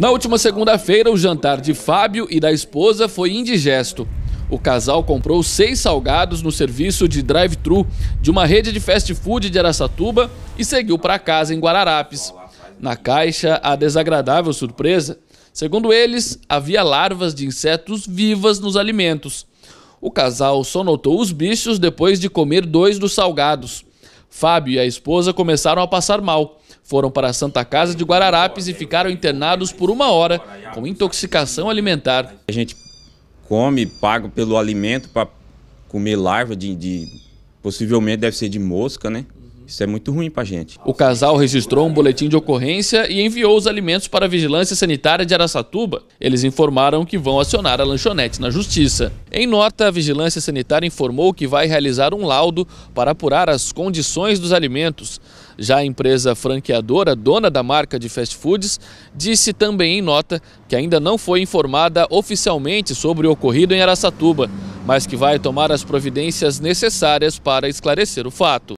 Na última segunda-feira, o jantar de Fábio e da esposa foi indigesto. O casal comprou seis salgados no serviço de drive-thru de uma rede de fast food de Aracatuba e seguiu para casa em Guararapes. Na caixa, a desagradável surpresa. Segundo eles, havia larvas de insetos vivas nos alimentos. O casal só notou os bichos depois de comer dois dos salgados. Fábio e a esposa começaram a passar mal foram para a Santa Casa de Guararapes e ficaram internados por uma hora com intoxicação alimentar. A gente come, paga pelo alimento para comer larva de, de, possivelmente deve ser de mosca, né? Isso é muito ruim para a gente. O casal registrou um boletim de ocorrência e enviou os alimentos para a Vigilância Sanitária de Araçatuba. Eles informaram que vão acionar a lanchonete na Justiça. Em nota, a Vigilância Sanitária informou que vai realizar um laudo para apurar as condições dos alimentos. Já a empresa franqueadora, dona da marca de fast foods, disse também em nota que ainda não foi informada oficialmente sobre o ocorrido em Araçatuba, mas que vai tomar as providências necessárias para esclarecer o fato.